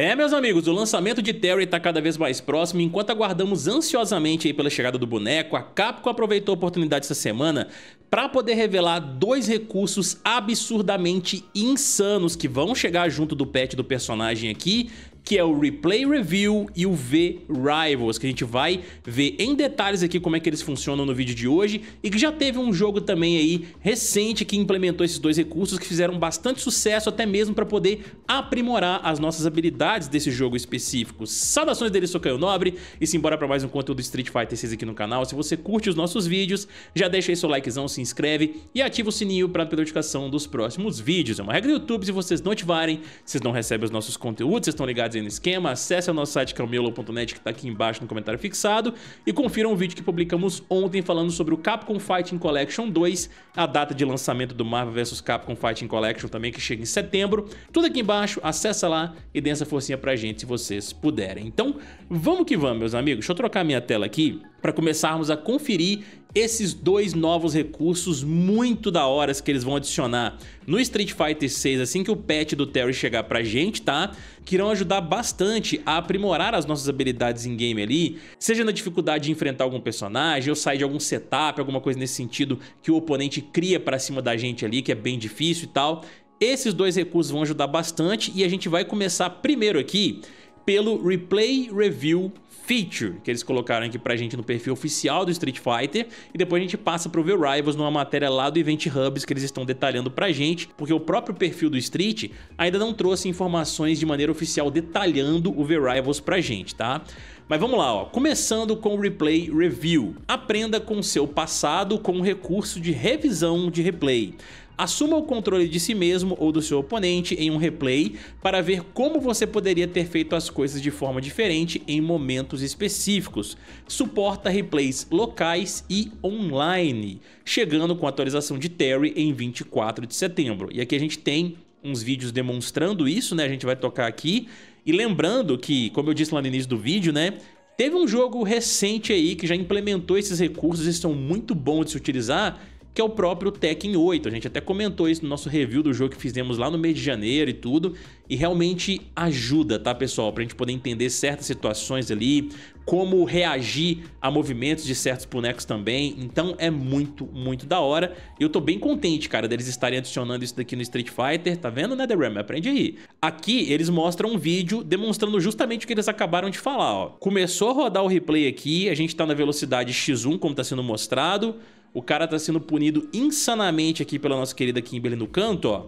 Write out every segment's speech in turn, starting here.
É, meus amigos, o lançamento de Terry está cada vez mais próximo, enquanto aguardamos ansiosamente pela chegada do boneco, a Capcom aproveitou a oportunidade essa semana para poder revelar dois recursos absurdamente insanos que vão chegar junto do pet do personagem aqui que é o Replay Review e o V Rivals, que a gente vai ver em detalhes aqui como é que eles funcionam no vídeo de hoje e que já teve um jogo também aí recente que implementou esses dois recursos que fizeram bastante sucesso até mesmo para poder aprimorar as nossas habilidades desse jogo específico. Saudações dele, sou Caio Nobre e simbora para mais um conteúdo Street Fighter 6 aqui no canal. Se você curte os nossos vídeos, já deixa aí seu likezão, se inscreve e ativa o sininho para ter notificação dos próximos vídeos. É uma regra do YouTube, se vocês não ativarem, vocês não recebem os nossos conteúdos, vocês estão ligados fazendo esquema, acesse o nosso site camelo.net que é está aqui embaixo no comentário fixado e confira um vídeo que publicamos ontem falando sobre o Capcom Fighting Collection 2, a data de lançamento do Marvel vs Capcom Fighting Collection também que chega em setembro. Tudo aqui embaixo, acessa lá e dê essa forcinha pra gente se vocês puderem. Então, vamos que vamos, meus amigos. Deixa eu trocar minha tela aqui para começarmos a conferir esses dois novos recursos muito da hora que eles vão adicionar no Street Fighter 6 assim que o patch do Terry chegar pra gente, tá? Que irão ajudar bastante a aprimorar as nossas habilidades em game ali, seja na dificuldade de enfrentar algum personagem ou sair de algum setup, alguma coisa nesse sentido que o oponente cria para cima da gente ali, que é bem difícil e tal. Esses dois recursos vão ajudar bastante e a gente vai começar primeiro aqui pelo Replay Review Feature, que eles colocaram aqui pra gente no perfil oficial do Street Fighter, e depois a gente passa pro V-Rivals numa matéria lá do Event Hubs que eles estão detalhando pra gente, porque o próprio perfil do Street ainda não trouxe informações de maneira oficial detalhando o V-Rivals pra gente, tá? Mas vamos lá, ó. começando com o Replay Review. Aprenda com seu passado com o recurso de revisão de replay. Assuma o controle de si mesmo ou do seu oponente em um replay para ver como você poderia ter feito as coisas de forma diferente em momentos específicos. Suporta replays locais e online, chegando com a atualização de Terry em 24 de setembro. E aqui a gente tem uns vídeos demonstrando isso, né? A gente vai tocar aqui. E lembrando que, como eu disse lá no início do vídeo, né? Teve um jogo recente aí que já implementou esses recursos e são muito bons de se utilizar, que é o próprio Tekken 8. A gente até comentou isso no nosso review do jogo que fizemos lá no mês de janeiro e tudo, e realmente ajuda, tá, pessoal? Pra gente poder entender certas situações ali, como reagir a movimentos de certos bonecos também. Então é muito, muito da hora. E eu tô bem contente, cara, deles estarem adicionando isso daqui no Street Fighter. Tá vendo, né, The Ram? Aprende aí. Aqui eles mostram um vídeo demonstrando justamente o que eles acabaram de falar, ó. Começou a rodar o replay aqui, a gente tá na velocidade X1, como tá sendo mostrado. O cara tá sendo punido insanamente aqui pela nossa querida Kimberly no canto, ó.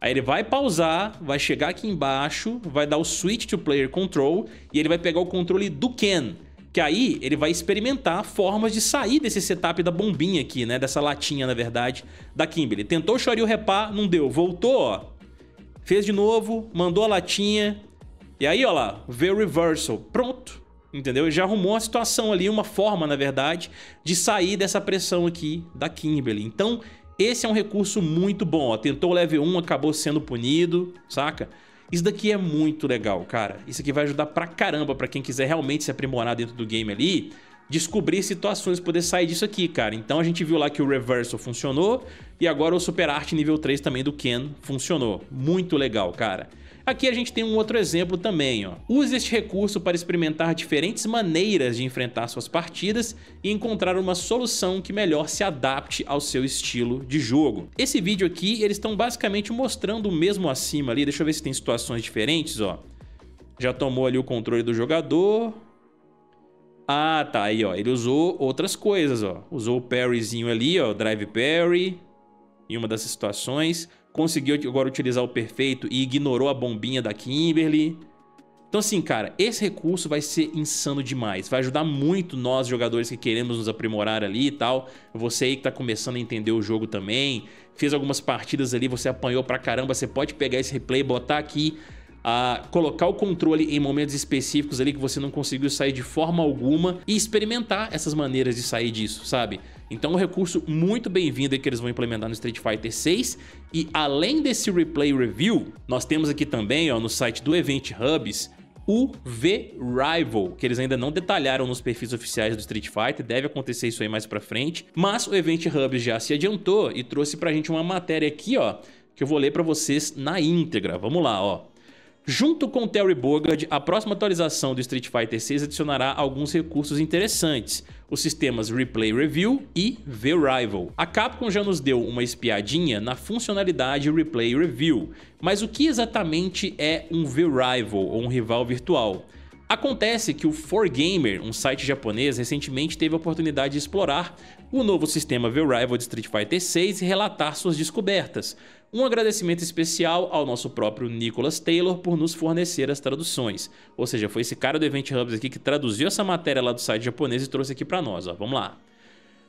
Aí ele vai pausar, vai chegar aqui embaixo, vai dar o switch to player control e ele vai pegar o controle do Ken. Que aí ele vai experimentar formas de sair desse setup da bombinha aqui, né? Dessa latinha, na verdade, da Kimberly. Tentou o repar, não deu. Voltou, ó. Fez de novo, mandou a latinha. E aí, ó lá, vê o reversal. Pronto. Entendeu? Ele já arrumou uma situação ali, uma forma, na verdade, de sair dessa pressão aqui da Kimberly. Então, esse é um recurso muito bom. Ó. Tentou level 1, acabou sendo punido, saca? Isso daqui é muito legal, cara. Isso aqui vai ajudar pra caramba pra quem quiser realmente se aprimorar dentro do game ali, descobrir situações poder sair disso aqui, cara. Então a gente viu lá que o Reversal funcionou e agora o Super Arte nível 3 também do Ken funcionou. Muito legal, cara. Aqui a gente tem um outro exemplo também. Ó. Use este recurso para experimentar diferentes maneiras de enfrentar suas partidas e encontrar uma solução que melhor se adapte ao seu estilo de jogo. Esse vídeo aqui, eles estão basicamente mostrando o mesmo acima ali. Deixa eu ver se tem situações diferentes. Ó. Já tomou ali o controle do jogador. Ah, tá aí, ó. Ele usou outras coisas, ó. Usou o parryzinho ali, ó, drive parry em uma das situações, conseguiu agora utilizar o perfeito e ignorou a bombinha da Kimberly. Então assim, cara, esse recurso vai ser insano demais. Vai ajudar muito nós, jogadores que queremos nos aprimorar ali e tal. Você aí que tá começando a entender o jogo também, fez algumas partidas ali, você apanhou pra caramba, você pode pegar esse replay, botar aqui, uh, colocar o controle em momentos específicos ali que você não conseguiu sair de forma alguma e experimentar essas maneiras de sair disso, sabe? Então, um recurso muito bem-vindo que eles vão implementar no Street Fighter 6. E além desse replay review, nós temos aqui também, ó, no site do Event Hubs, o V-Rival, que eles ainda não detalharam nos perfis oficiais do Street Fighter, deve acontecer isso aí mais pra frente, mas o Event Hubs já se adiantou e trouxe pra gente uma matéria aqui, ó, que eu vou ler pra vocês na íntegra. Vamos lá, ó. Junto com Terry Bogard, a próxima atualização do Street Fighter VI adicionará alguns recursos interessantes, os sistemas Replay Review e V-Rival. A Capcom já nos deu uma espiadinha na funcionalidade Replay Review, mas o que exatamente é um V-Rival ou um rival virtual? Acontece que o 4Gamer, um site japonês, recentemente teve a oportunidade de explorar o novo sistema The rival de Street Fighter 6 e relatar suas descobertas. Um agradecimento especial ao nosso próprio Nicholas Taylor por nos fornecer as traduções. Ou seja, foi esse cara do Event Hubs aqui que traduziu essa matéria lá do site japonês e trouxe aqui para nós, ó. Vamos lá.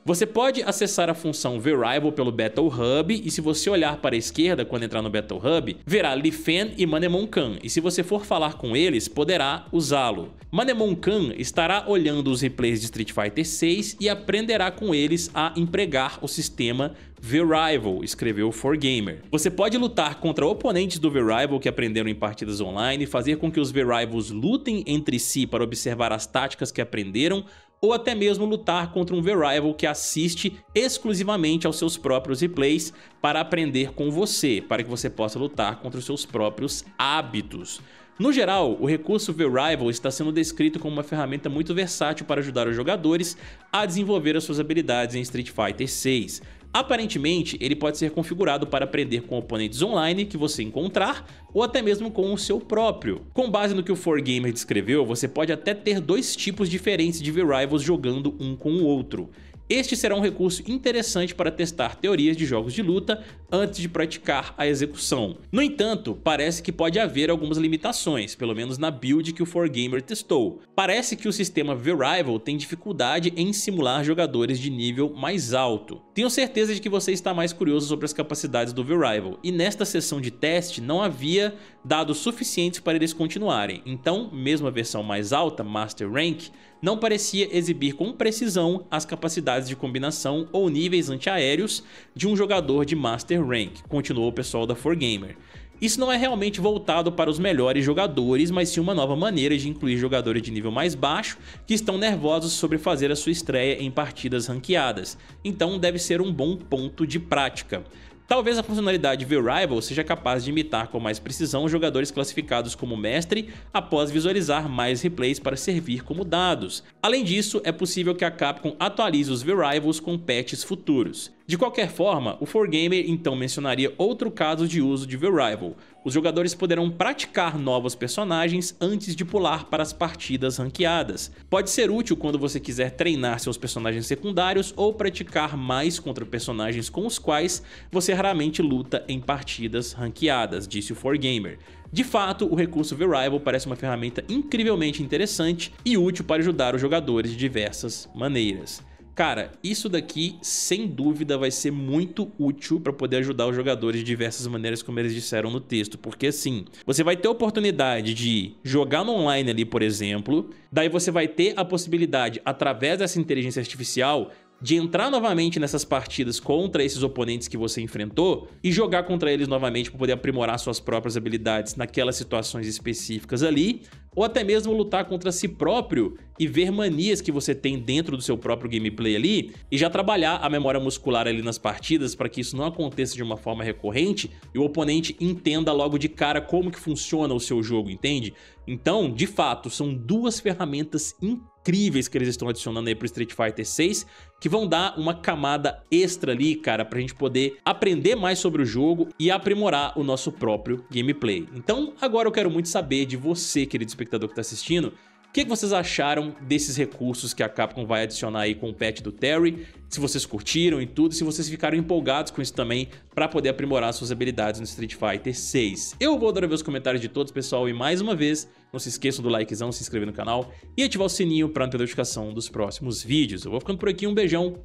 Você pode acessar a função Variable pelo Battle Hub e se você olhar para a esquerda quando entrar no Battle Hub, verá Fan e Manemon Khan e se você for falar com eles, poderá usá-lo. Manemon Khan estará olhando os replays de Street Fighter 6 e aprenderá com eles a empregar o sistema Verival, escreveu 4 Gamer. Você pode lutar contra oponentes do Verival que aprenderam em partidas online, fazer com que os Verivals lutem entre si para observar as táticas que aprenderam, ou até mesmo lutar contra um rival que assiste exclusivamente aos seus próprios replays para aprender com você, para que você possa lutar contra os seus próprios hábitos. No geral, o recurso rival está sendo descrito como uma ferramenta muito versátil para ajudar os jogadores a desenvolver as suas habilidades em Street Fighter 6. Aparentemente, ele pode ser configurado para aprender com oponentes online que você encontrar ou até mesmo com o seu próprio. Com base no que o 4Gamer descreveu, você pode até ter dois tipos diferentes de V-Rivals jogando um com o outro. Este será um recurso interessante para testar teorias de jogos de luta, antes de praticar a execução. No entanto, parece que pode haver algumas limitações, pelo menos na build que o 4Gamer testou. Parece que o sistema V-Rival tem dificuldade em simular jogadores de nível mais alto. Tenho certeza de que você está mais curioso sobre as capacidades do V-Rival, e nesta sessão de teste não havia dados suficientes para eles continuarem, então mesmo a versão mais alta, Master Rank, não parecia exibir com precisão as capacidades de combinação ou níveis antiaéreos de um jogador de Master rank, continuou o pessoal da 4Gamer. Isso não é realmente voltado para os melhores jogadores, mas sim uma nova maneira de incluir jogadores de nível mais baixo que estão nervosos sobre fazer a sua estreia em partidas ranqueadas, então deve ser um bom ponto de prática. Talvez a funcionalidade v Rival seja capaz de imitar com mais precisão jogadores classificados como mestre após visualizar mais replays para servir como dados. Além disso, é possível que a Capcom atualize os v Rivals com patches futuros. De qualquer forma, o 4Gamer então mencionaria outro caso de uso de V-Rival. Os jogadores poderão praticar novos personagens antes de pular para as partidas ranqueadas. Pode ser útil quando você quiser treinar seus personagens secundários ou praticar mais contra personagens com os quais você raramente luta em partidas ranqueadas, disse o 4Gamer. De fato, o recurso V-Rival parece uma ferramenta incrivelmente interessante e útil para ajudar os jogadores de diversas maneiras. Cara, isso daqui sem dúvida vai ser muito útil para poder ajudar os jogadores de diversas maneiras, como eles disseram no texto, porque assim, você vai ter a oportunidade de jogar no online ali, por exemplo, daí você vai ter a possibilidade, através dessa inteligência artificial, de entrar novamente nessas partidas contra esses oponentes que você enfrentou e jogar contra eles novamente para poder aprimorar suas próprias habilidades naquelas situações específicas ali, ou até mesmo lutar contra si próprio e ver manias que você tem dentro do seu próprio gameplay ali e já trabalhar a memória muscular ali nas partidas para que isso não aconteça de uma forma recorrente e o oponente entenda logo de cara como que funciona o seu jogo, entende? Então, de fato, são duas ferramentas incríveis que eles estão adicionando aí pro Street Fighter 6 que vão dar uma camada extra ali, cara, pra gente poder aprender mais sobre o jogo e aprimorar o nosso próprio gameplay. Então, agora eu quero muito saber de você, querido espectador telespectador que está assistindo, o que, que vocês acharam desses recursos que a Capcom vai adicionar aí com o patch do Terry? Se vocês curtiram e tudo, se vocês ficaram empolgados com isso também para poder aprimorar suas habilidades no Street Fighter 6. Eu vou adorar ver os comentários de todos, pessoal, e mais uma vez, não se esqueçam do likezão, se inscrever no canal e ativar o sininho para não ter notificação dos próximos vídeos. Eu vou ficando por aqui, um beijão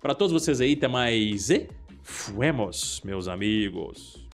para todos vocês aí, até mais e fuemos, meus amigos.